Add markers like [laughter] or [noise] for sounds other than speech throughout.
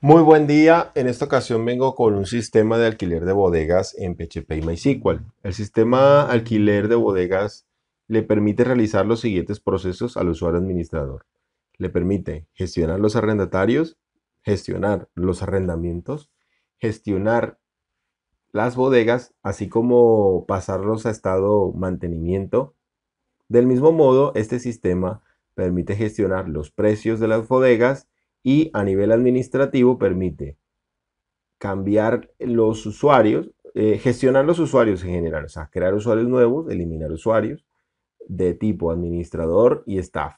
Muy buen día, en esta ocasión vengo con un sistema de alquiler de bodegas en PHP y MySQL. El sistema alquiler de bodegas le permite realizar los siguientes procesos al usuario administrador. Le permite gestionar los arrendatarios, gestionar los arrendamientos, gestionar las bodegas, así como pasarlos a estado mantenimiento. Del mismo modo, este sistema permite gestionar los precios de las bodegas, y a nivel administrativo permite cambiar los usuarios, eh, gestionar los usuarios en general, o sea, crear usuarios nuevos, eliminar usuarios de tipo administrador y staff.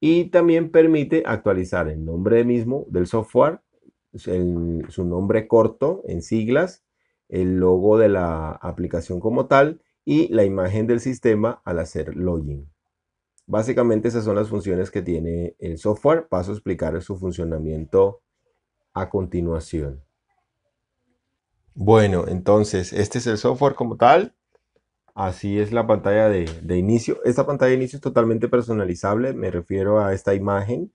Y también permite actualizar el nombre mismo del software, su nombre corto en siglas, el logo de la aplicación como tal y la imagen del sistema al hacer login. Básicamente esas son las funciones que tiene el software. Paso a explicar su funcionamiento a continuación. Bueno, entonces este es el software como tal. Así es la pantalla de, inicio. Esta pantalla de inicio es totalmente personalizable. Me refiero a esta imagen.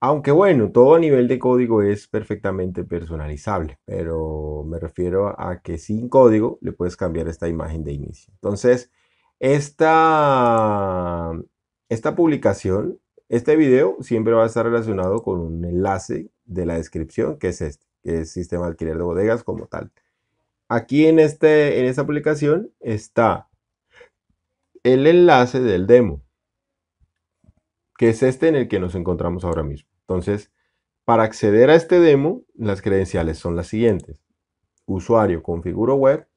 Aunque bueno, todo a nivel de código es perfectamente personalizable, pero me refiero a que sin código le puedes cambiar esta imagen de inicio. Entonces, esta, esta publicación, este video siempre va a estar relacionado con un enlace de la descripción que es este, que sistema de alquiler de bodegas como tal. Aquí en, este, en esta publicación está el enlace del demo, que es este en el que nos encontramos ahora mismo. Entonces, para acceder a este demo, las credenciales son las siguientes. Usuario, configuro web,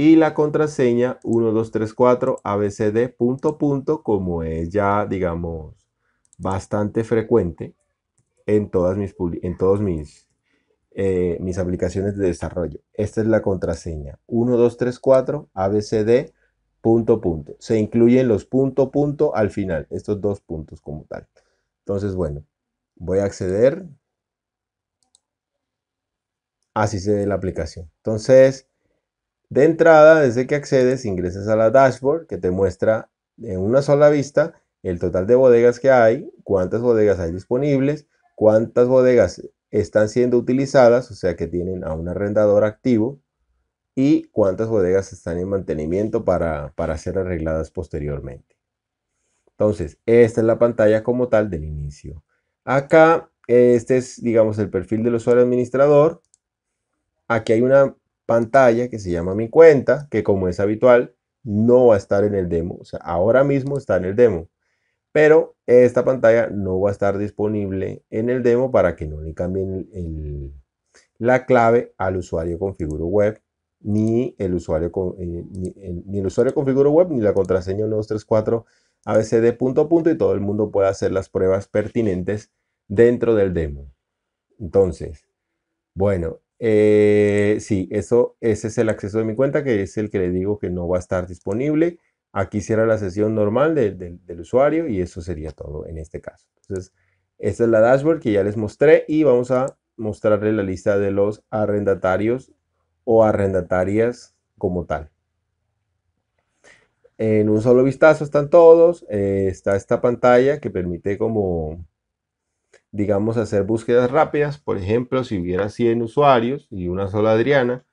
y la contraseña 1234 abcd punto punto como es ya digamos bastante frecuente en todas mis en todos mis eh, mis aplicaciones de desarrollo esta es la contraseña 1234 abcd punto punto se incluyen los punto punto al final estos dos puntos como tal entonces bueno voy a acceder así se ve la aplicación entonces de entrada, desde que accedes, ingresas a la dashboard que te muestra en una sola vista el total de bodegas que hay, cuántas bodegas hay disponibles, cuántas bodegas están siendo utilizadas, o sea que tienen a un arrendador activo, y cuántas bodegas están en mantenimiento para, para ser arregladas posteriormente. Entonces, esta es la pantalla como tal del inicio. Acá, este es, digamos, el perfil del usuario administrador. Aquí hay una pantalla que se llama mi cuenta, que como es habitual, no va a estar en el demo. O sea, ahora mismo está en el demo. Pero esta pantalla no va a estar disponible en el demo para que no le cambien la clave al usuario configuro web, ni el usuario, eh, ni, el, usuario configuro web, ni la contraseña 1234 abcd punto punto y todo el mundo puede hacer las pruebas pertinentes dentro del demo. Entonces, bueno, eh, sí, eso, ese es el acceso de mi cuenta, que es el que le digo que no va a estar disponible. Aquí cierra la sesión normal del usuario y eso sería todo en este caso. Entonces, esta es la dashboard que ya les mostré y vamos a mostrarle la lista de los arrendatarios o arrendatarias como tal. En un solo vistazo están todos. Eh, está esta pantalla que permite como digamos, hacer búsquedas rápidas. Por ejemplo, si hubiera 100 usuarios y una sola Adriana,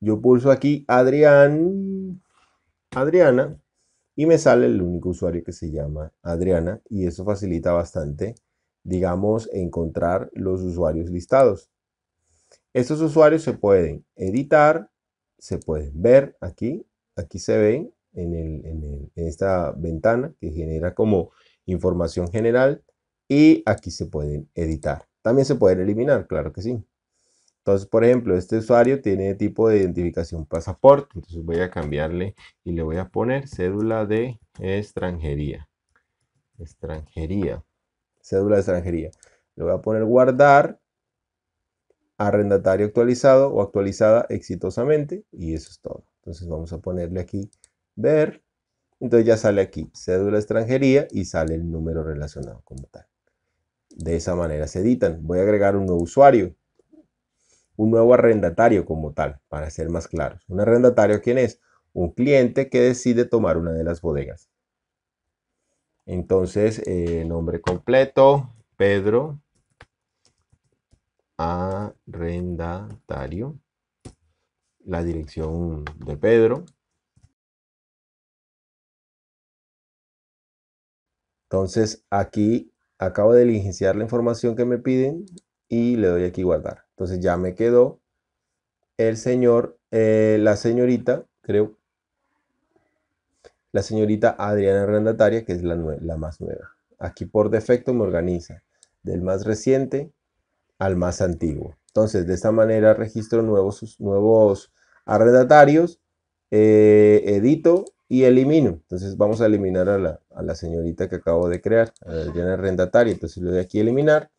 yo pulso aquí Adrián, Adriana, y me sale el único usuario que se llama Adriana, y eso facilita bastante, digamos, encontrar los usuarios listados. Estos usuarios se pueden editar, se pueden ver aquí, aquí se ven en, en esta ventana que genera como información general y aquí se pueden editar. También se pueden eliminar, claro que sí. Entonces, por ejemplo, este usuario tiene tipo de identificación pasaporte. Entonces voy a cambiarle y le voy a poner cédula de extranjería. Extranjería. Cédula de extranjería. Le voy a poner guardar. Arrendatario actualizado o actualizada exitosamente. Y eso es todo. Entonces vamos a ponerle aquí ver. Entonces ya sale aquí cédula de extranjería y sale el número relacionado como tal. De esa manera se editan. Voy a agregar un nuevo usuario, un nuevo arrendatario como tal, para ser más claro. Un arrendatario, ¿quién es? Un cliente que decide tomar una de las bodegas. Entonces, eh, nombre completo, Pedro Arrendatario. La dirección de Pedro. Entonces, aquí acabo de diligenciar la información que me piden y le doy aquí guardar. Entonces ya me quedó el señor, eh, la señorita, creo, la señorita Adriana Arrendataria, que es la, más nueva. Aquí por defecto me organiza del más reciente al más antiguo. Entonces, de esta manera registro nuevos, nuevos arrendatarios, eh, edito y elimino. Entonces vamos a eliminar a la, señorita que acabo de crear, a la arrendataria. Entonces le doy aquí eliminar.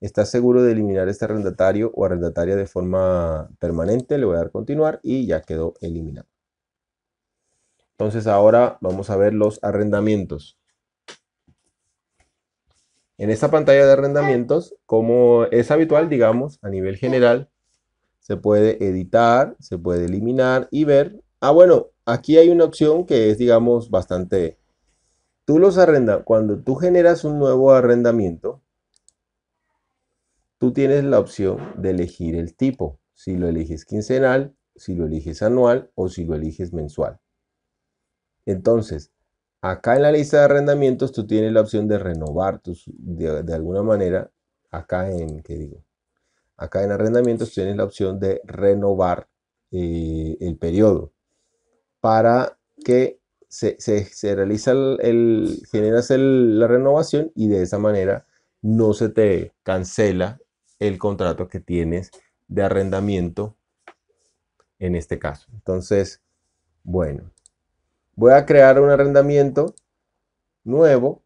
Está seguro de eliminar este arrendatario o arrendataria de forma permanente? Le voy a dar continuar y ya quedó eliminado. Entonces ahora vamos a ver los arrendamientos. En esta pantalla de arrendamientos, como es habitual, digamos, a nivel general, se puede editar, se puede eliminar y ver Ah, bueno, aquí hay una opción que es, digamos, bastante... Tú los arrendas, cuando tú generas un nuevo arrendamiento, tú tienes la opción de elegir el tipo, si lo eliges quincenal, si lo eliges anual o si lo eliges mensual. Entonces, acá en la lista de arrendamientos tú tienes la opción de renovar tus, de, alguna manera, acá en, ¿qué digo? Acá en arrendamientos tienes la opción de renovar eh, el periodo para que se, se, realiza el, generas la renovación y de esa manera no se te cancela el contrato que tienes de arrendamiento en este caso. Entonces, bueno, voy a crear un arrendamiento nuevo.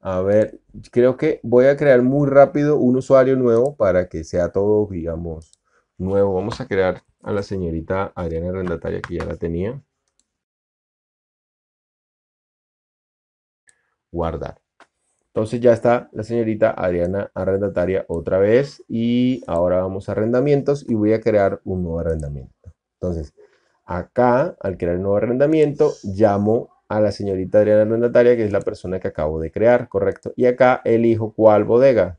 A ver, creo que voy a crear muy rápido un usuario nuevo para que sea todo, digamos, nuevo. Vamos a crear a la señorita Adriana Arrendataria, que ya la tenía. guardar. Entonces ya está la señorita Adriana arrendataria otra vez y ahora vamos a arrendamientos y voy a crear un nuevo arrendamiento. Entonces acá al crear el nuevo arrendamiento llamo a la señorita Adriana arrendataria que es la persona que acabo de crear, correcto. Y acá elijo cuál bodega.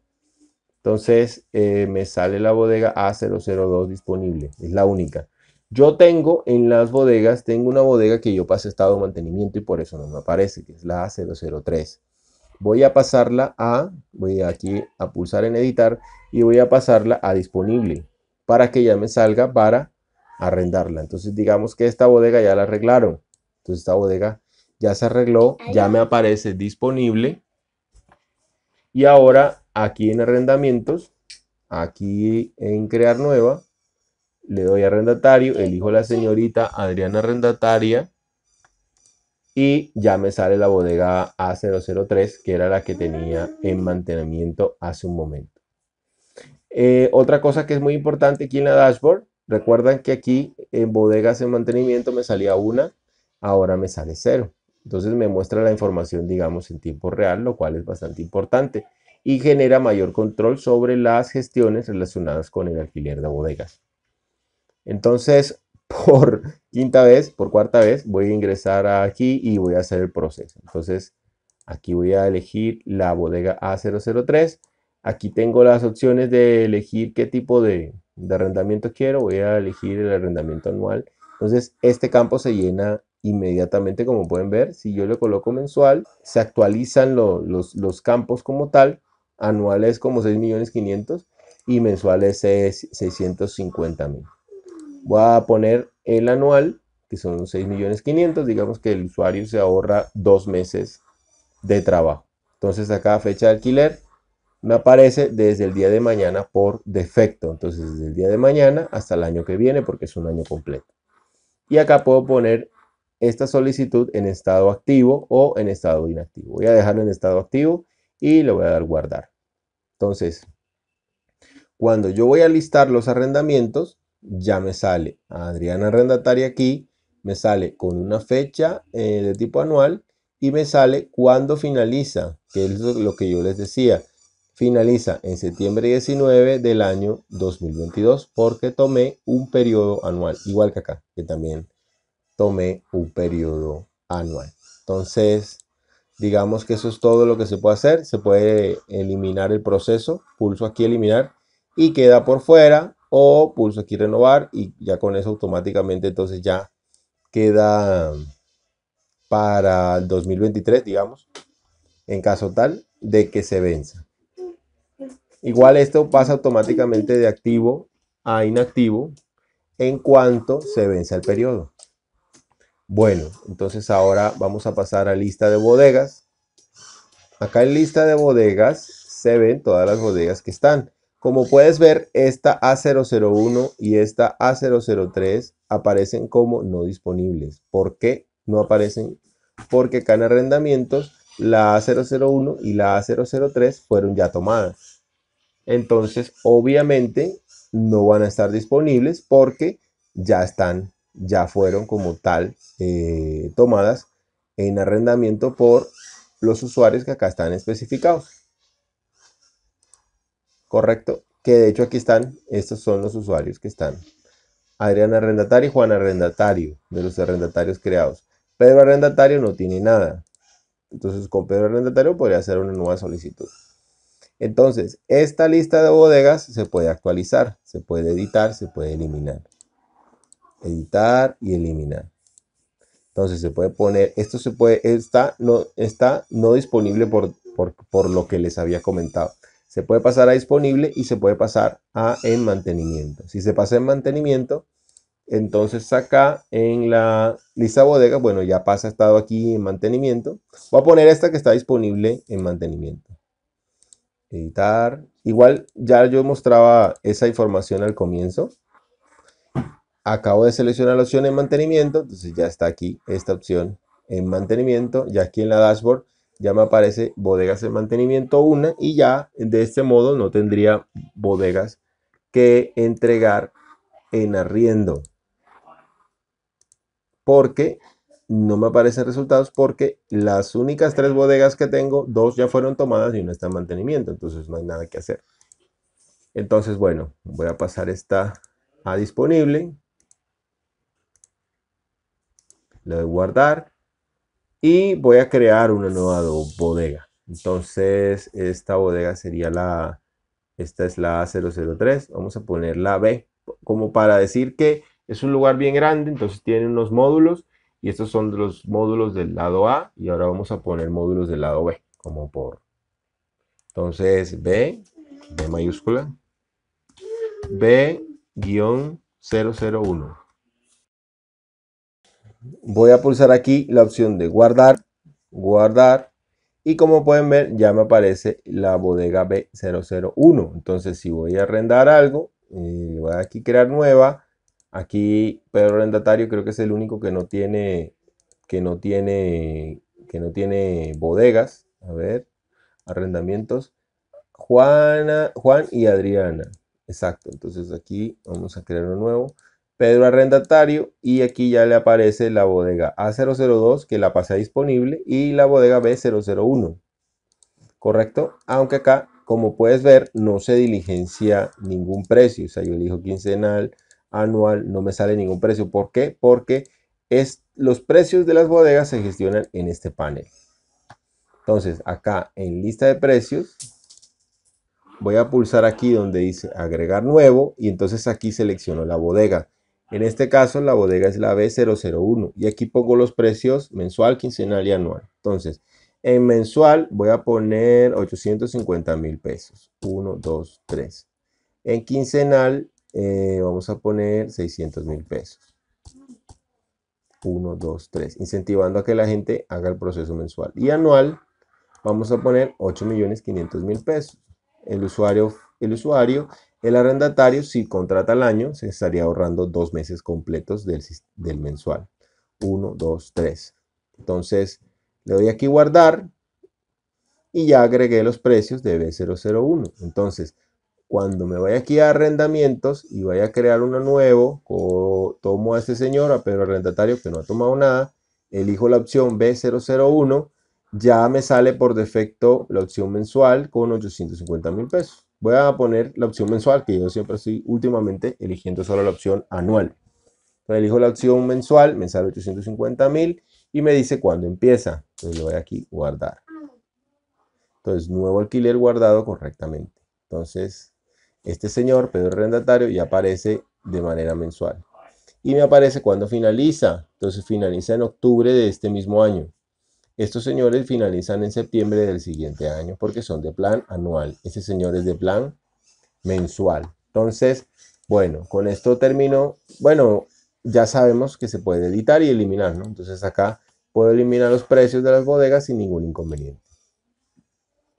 Entonces eh, me sale la bodega A002 disponible, es la única. Yo tengo en las bodegas, tengo una bodega que yo pasé estado de mantenimiento y por eso no me aparece, que es la A003. Voy a pasarla a, voy aquí a pulsar en editar y voy a pasarla a disponible para que ya me salga para arrendarla. Entonces digamos que esta bodega ya la arreglaron. Entonces esta bodega ya se arregló, ya me aparece disponible. Y ahora aquí en arrendamientos, aquí en crear nueva, le doy arrendatario, elijo la señorita Adriana Arrendataria y ya me sale la bodega A003, que era la que tenía mm. en mantenimiento hace un momento. Eh, otra cosa que es muy importante aquí en la dashboard, recuerdan que aquí en bodegas en mantenimiento me salía una, ahora me sale cero. Entonces me muestra la información, digamos, en tiempo real, lo cual es bastante importante y genera mayor control sobre las gestiones relacionadas con el alquiler de bodegas. Entonces, [laughs] por quinta vez, por cuarta vez, voy a ingresar aquí y voy a hacer el proceso. Entonces, aquí voy a elegir la bodega A003. Aquí tengo las opciones de elegir qué tipo de, arrendamiento quiero. Voy a elegir el arrendamiento anual. Entonces, este campo se llena inmediatamente, como pueden ver. Si yo le coloco mensual, se actualizan los, campos como tal. Anual es como 6.500.000 y mensual es 650.000. Voy a poner el anual, que son 6.500.000. Digamos que el usuario se ahorra dos meses de trabajo. Entonces acá fecha de alquiler me aparece desde el día de mañana por defecto. Entonces desde el día de mañana hasta el año que viene porque es un año completo. Y acá puedo poner esta solicitud en estado activo o en estado inactivo. Voy a dejarlo en estado activo y le voy a dar guardar. Entonces, cuando yo voy a listar los arrendamientos, ya me sale Adriana Arrendataria aquí, me sale con una fecha eh, de tipo anual y me sale cuando finaliza, que es lo que yo les decía. Finaliza en septiembre 19 del año 2022 porque tomé un periodo anual, igual que acá, que también tomé un periodo anual. Entonces, digamos que eso es todo lo que se puede hacer. Se puede eliminar el proceso, pulso aquí eliminar y queda por fuera o pulso aquí renovar y ya con eso automáticamente entonces ya queda mm, para el 2023, digamos, en caso tal de que se venza. Igual esto pasa automáticamente de activo a inactivo en cuanto se vence el periodo. Bueno, entonces ahora vamos a pasar a lista de bodegas. Acá en lista de bodegas se ven todas las bodegas que están. Como puedes ver, esta A001 y esta A003 aparecen como no disponibles. ¿Por qué no aparecen? Porque acá en arrendamientos la A001 y la A003 fueron ya tomadas. Entonces, obviamente, no van a estar disponibles porque ya están, ya fueron como tal eh, tomadas en arrendamiento por los usuarios que acá están especificados. Correcto. Que de hecho aquí están, estos son los usuarios que están. Adrián Arrendatario y Juan Arrendatario, de los arrendatarios creados. Pedro Arrendatario no tiene nada. Entonces con Pedro Arrendatario podría hacer una nueva solicitud. Entonces, esta lista de bodegas se puede actualizar, se puede editar, se puede eliminar. Editar y eliminar. Entonces se puede poner, esto se puede, está no, está no disponible por, por lo que les había comentado. Se puede pasar a disponible y se puede pasar a en mantenimiento. Si se pasa en mantenimiento, entonces acá en la lista bodega, bueno, ya pasa estado aquí en mantenimiento. Voy a poner esta que está disponible en mantenimiento. Editar. Igual ya yo mostraba esa información al comienzo. Acabo de seleccionar la opción en mantenimiento, entonces ya está aquí esta opción en mantenimiento. Ya aquí en la dashboard ya me aparece bodegas de mantenimiento una y ya de este modo no tendría bodegas que entregar en arriendo. Porque no me aparecen resultados porque las únicas tres bodegas que tengo, dos ya fueron tomadas y una está en mantenimiento, entonces no hay nada que hacer. Entonces, bueno, voy a pasar esta a disponible. Le doy guardar y voy a crear una nueva bodega. Entonces, esta bodega sería la, esta es la A003, vamos a poner la B, como para decir que es un lugar bien grande, entonces tiene unos módulos, y estos son los módulos del lado A, y ahora vamos a poner módulos del lado B, como por. Entonces, B, B mayúscula, B 001 voy a pulsar aquí la opción de guardar, guardar y como pueden ver ya me aparece la bodega B001. Entonces si voy a arrendar algo, eh, voy a aquí crear nueva. Aquí Pedro Arrendatario creo que es el único que no tiene, que no tiene, que no tiene bodegas. A ver, arrendamientos. Juana, Juan y Adriana. Exacto, entonces aquí vamos a crear uno nuevo. Pedro Arrendatario y aquí ya le aparece la bodega A002 que la pasé disponible y la bodega B001. ¿Correcto? Aunque acá, como puedes ver, no se diligencia ningún precio. O sea, yo elijo quincenal, anual, no me sale ningún precio. ¿Por qué? Porque es, los precios de las bodegas se gestionan en este panel. Entonces, acá en lista de precios, voy a pulsar aquí donde dice agregar nuevo y entonces aquí selecciono la bodega. En este caso, la bodega es la B001 y aquí pongo los precios mensual, quincenal y anual. Entonces, en mensual voy a poner 850 mil pesos. 1, 2, 3. En quincenal eh, vamos a poner 600 mil pesos. 1, 2, 3. Incentivando a que la gente haga el proceso mensual. Y anual vamos a poner 8 millones 500 mil pesos. el usuario el arrendatario, si contrata al año, se estaría ahorrando dos meses completos del, mensual. Uno, dos, tres. Entonces, le doy aquí guardar y ya agregué los precios de B001. Entonces, cuando me vaya aquí a arrendamientos y vaya a crear uno nuevo, tomo a este señor, a Pedro Arrendatario, que no ha tomado nada, elijo la opción B001, ya me sale por defecto la opción mensual con 850 mil pesos voy a poner la opción mensual, que yo siempre estoy últimamente eligiendo solo la opción anual. Entonces elijo la opción mensual, mensal sale 850 mil y me dice cuándo empieza. Entonces le voy aquí guardar. Entonces, nuevo alquiler guardado correctamente. Entonces, este señor, Pedro arrendatario, ya aparece de manera mensual. Y me aparece cuando finaliza. Entonces, finaliza en octubre de este mismo año. Estos señores finalizan en septiembre del siguiente año porque son de plan anual. Ese señor es de plan mensual. Entonces, bueno, con esto termino. Bueno, ya sabemos que se puede editar y eliminar, ¿no? Entonces acá puedo eliminar los precios de las bodegas sin ningún inconveniente.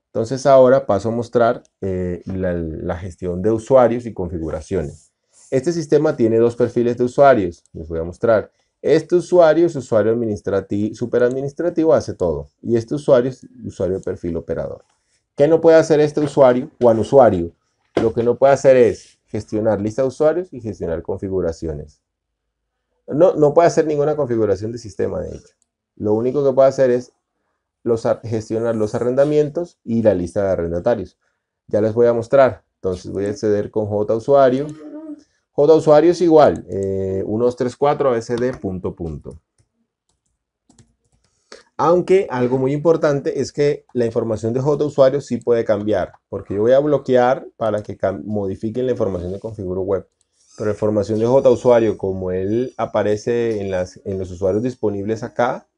Entonces ahora paso a mostrar eh, la, la gestión de usuarios y configuraciones. Este sistema tiene dos perfiles de usuarios, les voy a mostrar. Este usuario es usuario administrativo, superadministrativo, hace todo. Y este usuario es usuario de perfil operador. ¿Qué no puede hacer este usuario? Juan usuario. Lo que no puede hacer es gestionar lista de usuarios y gestionar configuraciones. No, no puede hacer ninguna configuración de sistema, de hecho. Lo único que puede hacer es gestionar los arrendamientos y la lista de arrendatarios. Ya les voy a mostrar. Entonces voy a acceder con J usuario. J Usuario es igual, eh, 134 ABCD punto punto. Aunque algo muy importante es que la información de J usuario sí puede cambiar, porque yo voy a bloquear para que modifiquen la información de configuro web. Pero la información de J usuario, como él aparece en, las, en los usuarios disponibles acá,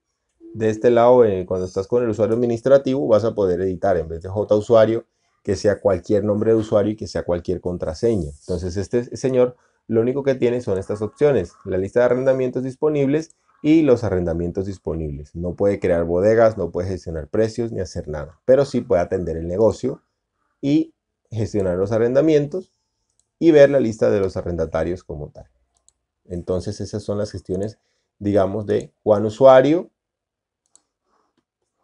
de este lado, eh, cuando estás con el usuario administrativo, vas a poder editar en vez de J usuario, que sea cualquier nombre de usuario y que sea cualquier contraseña. Entonces, este señor lo único que tiene son estas opciones, la lista de arrendamientos disponibles y los arrendamientos disponibles. No puede crear bodegas, no puede gestionar precios ni hacer nada, pero sí puede atender el negocio y gestionar los arrendamientos y ver la lista de los arrendatarios como tal. Entonces esas son las gestiones, digamos, de Juan Usuario.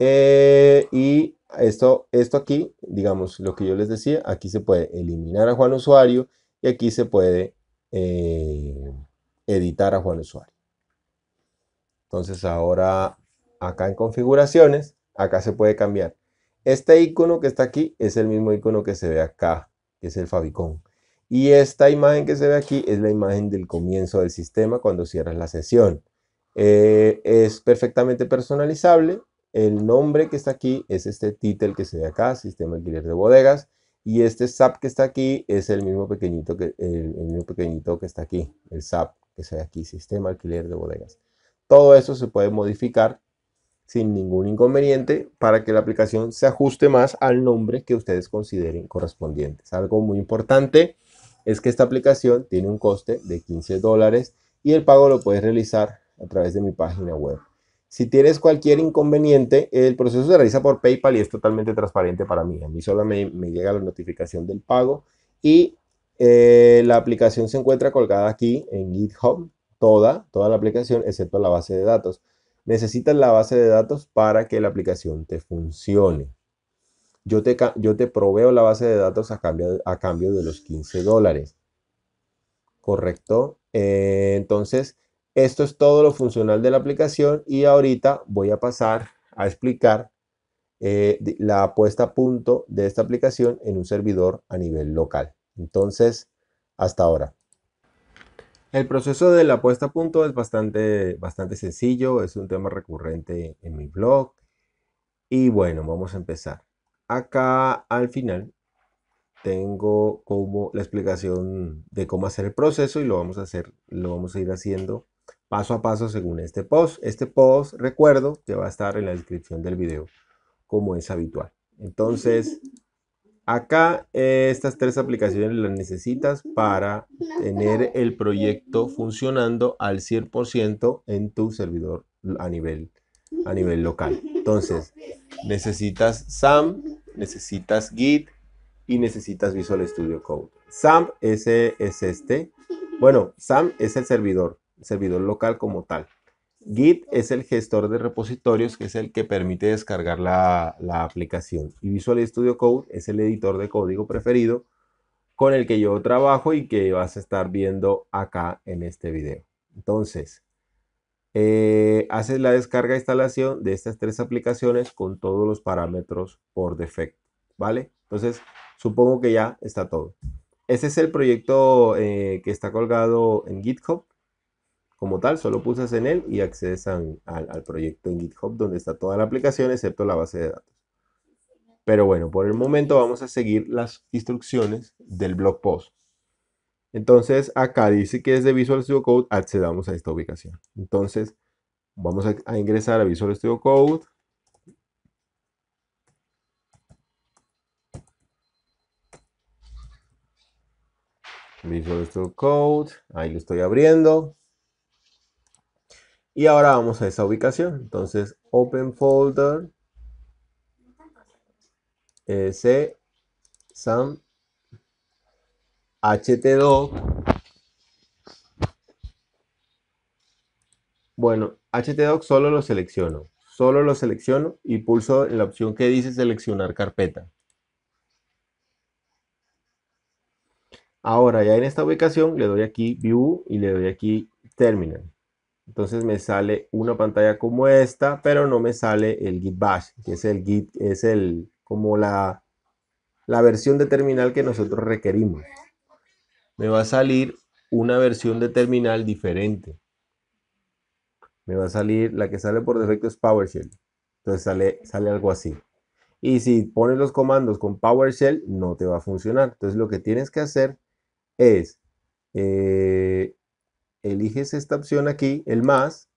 Eh, y esto, esto aquí, digamos, lo que yo les decía, aquí se puede eliminar a Juan Usuario y aquí se puede eh, editar a Juan Usuario. Entonces ahora acá en configuraciones, acá se puede cambiar. Este icono que está aquí es el mismo icono que se ve acá, que es el favicon. Y esta imagen que se ve aquí es la imagen del comienzo del sistema cuando cierras la sesión. Eh, es perfectamente personalizable. El nombre que está aquí es este título que se ve acá, Sistema Alquiler de Bodegas. Y este SAP que está aquí es el mismo pequeñito que, el, mismo pequeñito que está aquí, el SAP que se aquí, sistema alquiler de bodegas. Todo eso se puede modificar sin ningún inconveniente para que la aplicación se ajuste más al nombre que ustedes consideren correspondiente. Algo muy importante es que esta aplicación tiene un coste de 15 dólares y el pago lo puedes realizar a través de mi página web. Si tienes cualquier inconveniente, el proceso se realiza por PayPal y es totalmente transparente para mí. A mí solo me, llega la notificación del pago y eh, la aplicación se encuentra colgada aquí en GitHub, toda, toda la aplicación, excepto la base de datos. Necesitas la base de datos para que la aplicación te funcione. Yo te, yo te proveo la base de datos a cambio, a cambio de los 15 dólares. ¿Correcto? Eh, entonces, esto es todo lo funcional de la aplicación y ahorita voy a pasar a explicar eh, la puesta a punto de esta aplicación en un servidor a nivel local. Entonces, hasta ahora. El proceso de la puesta a punto es bastante, bastante sencillo, es un tema recurrente en mi blog. Y bueno, vamos a empezar. Acá al final tengo como la explicación de cómo hacer el proceso y lo vamos a hacer, lo vamos a ir haciendo paso a paso según este post. Este post, recuerdo, que va a estar en la descripción del video, como es habitual. Entonces, [laughs] acá eh, estas tres aplicaciones las necesitas para tener el proyecto funcionando al 100% en tu servidor a nivel, a nivel local. Entonces, necesitas SAM, necesitas Git y necesitas Visual Studio Code. SAM ese es este. Bueno, SAM es el servidor servidor local como tal. Git es el gestor de repositorios que es el que permite descargar la, aplicación. Y Visual Studio Code es el editor de código preferido con el que yo trabajo y que vas a estar viendo acá en este video. Entonces, eh, haces la descarga e instalación de estas tres aplicaciones con todos los parámetros por defecto. ¿Vale? Entonces, supongo que ya está todo. Ese es el proyecto eh, que está colgado en GitHub como tal, solo pulsas en él y accedes al proyecto en GitHub donde está toda la aplicación excepto la base de datos. Pero bueno, por el momento vamos a seguir las instrucciones del blog post. Entonces, acá dice que desde Visual Studio Code accedamos a esta ubicación. Entonces, vamos a ingresar a Visual Studio Code. Visual Studio Code, ahí lo estoy abriendo. Y ahora vamos a esa ubicación. Entonces, open folder c sam htdoc. Bueno, htdoc solo lo selecciono. Solo lo selecciono y pulso en la opción que dice seleccionar carpeta. Ahora ya en esta ubicación le doy aquí view y le doy aquí terminal. Entonces me sale una pantalla como esta, pero no me sale el Git Bash, que es el Git, es el como la, la versión de terminal que nosotros requerimos. Me va a salir una versión de terminal diferente. Me va a salir, la que sale por defecto es PowerShell. Entonces sale, sale algo así. Y si pones los comandos con PowerShell, no te va a funcionar. Entonces lo que tienes que hacer es eh, eliges esta opción aquí, el más,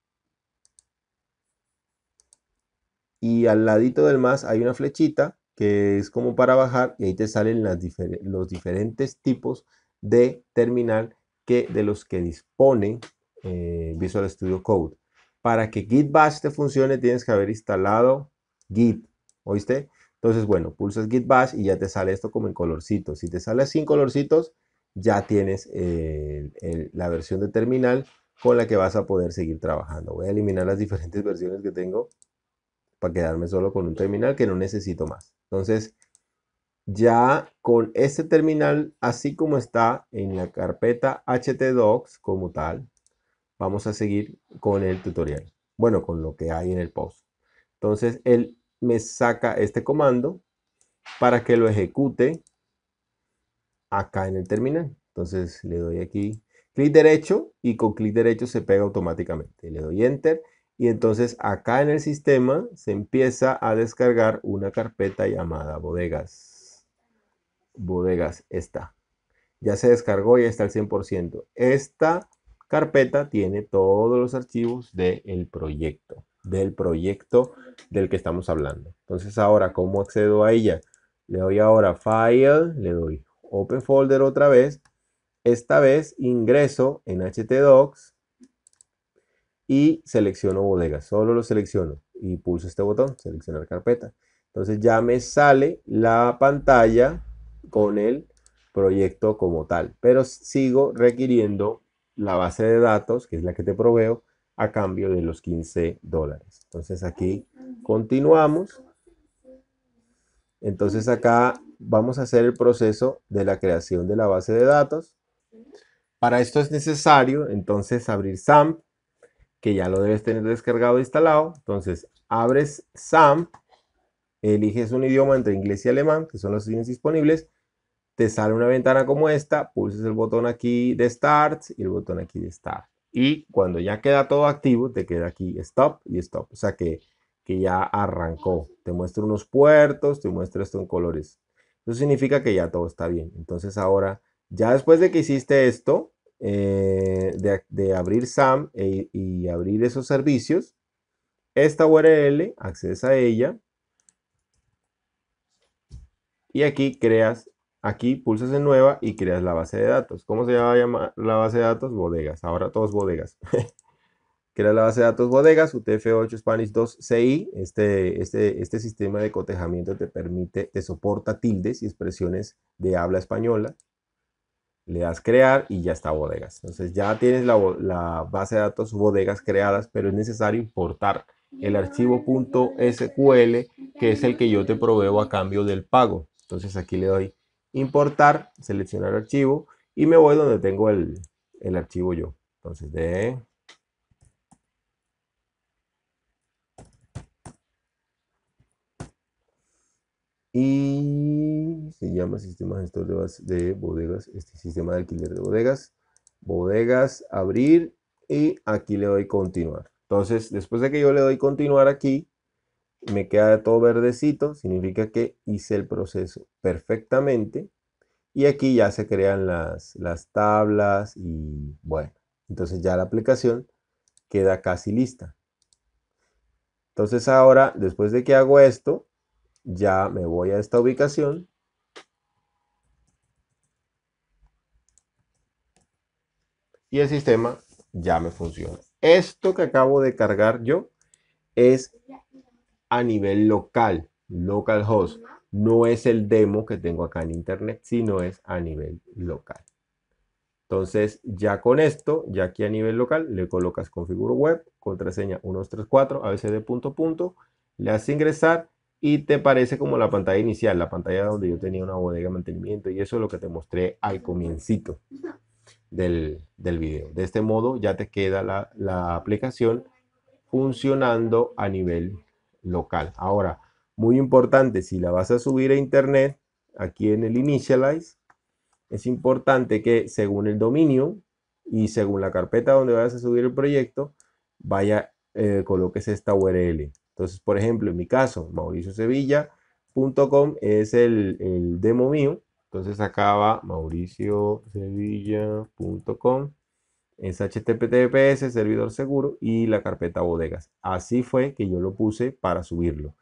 y al ladito del más hay una flechita que es como para bajar y ahí te salen los diferentes tipos de terminal que, de los que dispone eh, Visual Studio Code. Para que Git Bash te funcione tienes que haber instalado Git, ¿oíste? Entonces, bueno, pulsas Git Bash y ya te sale esto como en colorcito Si te sale así en colorcitos, ya tienes eh, la versión de terminal con la que vas a poder seguir trabajando. Voy a eliminar las diferentes versiones que tengo para quedarme solo con un terminal que no necesito más. Entonces, ya con este terminal, así como está en la carpeta htdocs como tal, vamos a seguir con el tutorial. Bueno, con lo que hay en el post. Entonces, él me saca este comando para que lo ejecute acá en el terminal. Entonces le doy aquí clic derecho y con clic derecho se pega automáticamente. Le doy enter y entonces acá en el sistema se empieza a descargar una carpeta llamada bodegas. Bodegas, está. Ya se descargó y está al 100%. Esta carpeta tiene todos los archivos del proyecto, del proyecto del que estamos hablando. Entonces ahora, ¿cómo accedo a ella? Le doy ahora File, le doy Open Folder otra vez. Esta vez ingreso en htdocs y selecciono bodega. Solo lo selecciono y pulso este botón, seleccionar carpeta. Entonces ya me sale la pantalla con el proyecto como tal. Pero sigo requiriendo la base de datos, que es la que te proveo, a cambio de los 15 dólares. Entonces aquí continuamos. Entonces acá vamos a hacer el proceso de la creación de la base de datos. Para esto es necesario entonces abrir SAMP, que ya lo debes tener descargado e instalado. Entonces abres SAMP, eliges un idioma entre inglés y alemán, que son los siguientes disponibles. Te sale una ventana como esta, pulsas el botón aquí de Start y el botón aquí de Start. Y cuando ya queda todo activo, te queda aquí Stop y Stop. O sea que, que ya arrancó. Te muestra unos puertos, te muestra esto en colores eso significa que ya todo está bien. Entonces ahora, ya después de que hiciste esto, eh, de, abrir SAM eh, y abrir esos servicios, esta URL, accedes a ella y aquí creas, aquí pulsas en nueva y creas la base de datos. ¿Cómo se llama la base de datos? Bodegas. Ahora todos bodegas. [laughs] era la base de datos bodegas, UTF-8 Spanish 2 CI. Este, este, este sistema de cotejamiento te permite, te soporta tildes y expresiones de habla española. Le das crear y ya está bodegas. Entonces ya tienes la, base de datos bodegas creadas, pero es necesario importar el archivo .sql, que es el que yo te proveo a cambio del pago. Entonces aquí le doy importar, seleccionar archivo y me voy donde tengo el, el archivo yo. Entonces de y se llama sistema gestor de, bodegas, este sistema de alquiler de bodegas, bodegas, abrir y aquí le doy continuar. Entonces, después de que yo le doy continuar aquí, me queda todo verdecito, significa que hice el proceso perfectamente y aquí ya se crean las, las tablas y bueno, entonces ya la aplicación queda casi lista. Entonces ahora, después de que hago esto, ya me voy a esta ubicación. Y el sistema ya me funciona. Esto que acabo de cargar yo es a nivel local, localhost. No es el demo que tengo acá en internet, sino es a nivel local. Entonces, ya con esto, ya aquí a nivel local, le colocas configuro web, contraseña 134 abcd punto le haces ingresar y te parece como la pantalla inicial, la pantalla donde yo tenía una bodega de mantenimiento y eso es lo que te mostré al comiencito del, del video. De este modo ya te queda la, aplicación funcionando a nivel local. Ahora, muy importante, si la vas a subir a internet, aquí en el initialize, es importante que según el dominio y según la carpeta donde vas a subir el proyecto, vaya, eh, coloques esta URL. Entonces, por ejemplo, en mi caso, mauriciosevilla.com es el, demo mío. Entonces acá va mauriciosevilla.com es HTTPS, servidor seguro y la carpeta bodegas. Así fue que yo lo puse para subirlo.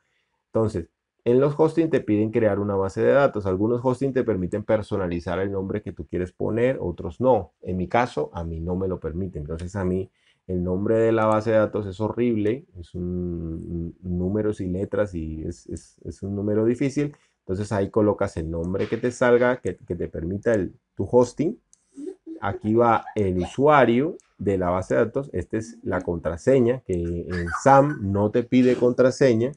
Entonces, en los hosting te piden crear una base de datos. Algunos hosting te permiten personalizar el nombre que tú quieres poner, otros no. En mi caso, a mí no me lo permiten. Entonces, a mí el nombre de la base de datos es horrible, es un, números y letras y es, un número difícil. Entonces ahí colocas el nombre que te salga, que, te permita el, tu hosting. Aquí va el usuario de la base de datos. Esta es la contraseña, que en SAM no te pide contraseña,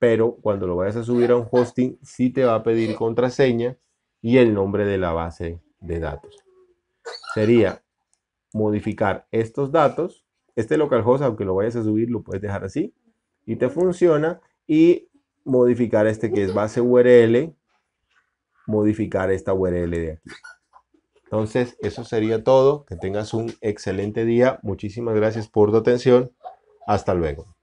pero cuando lo vayas a subir a un hosting sí te va a pedir contraseña y el nombre de la base de datos. Sería modificar estos datos. Este localhost, aunque lo vayas a subir, lo puedes dejar así y te funciona. Y modificar este que es base URL, modificar esta URL de aquí. Entonces, eso sería todo. Que tengas un excelente día. Muchísimas gracias por tu atención. Hasta luego.